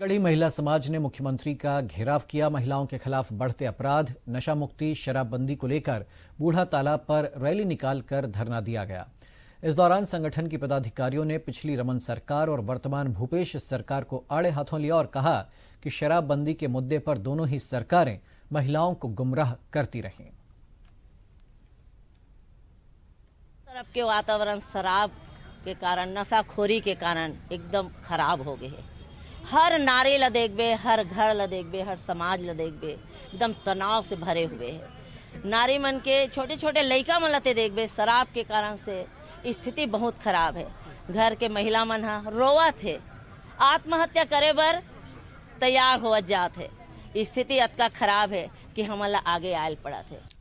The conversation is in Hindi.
गढ़ी महिला समाज ने मुख्यमंत्री का घेराव किया महिलाओं के खिलाफ बढ़ते अपराध नशा मुक्ति शराबबंदी को लेकर बूढ़ा तालाब पर रैली निकालकर धरना दिया गया इस दौरान संगठन के पदाधिकारियों ने पिछली रमन सरकार और वर्तमान भूपेश सरकार को आड़े हाथों लिया और कहा कि शराबबंदी के मुद्दे पर दोनों ही सरकारें महिलाओं को गुमराह करती रही के वातावरण शराब के कारण नशाखोरी के कारण एकदम खराब हो गए हैं हर नारे ल बे हर घर ल बे हर समाज ल बे एकदम तनाव से भरे हुए है नारी मन के छोटे छोटे लड़का मन लते बे शराब के कारण से स्थिति बहुत खराब है घर के महिला मन हा रोवा थे आत्महत्या करे बर तैयार हो जात है स्थिति अतका खराब है कि हमला आगे आयल पड़ा थे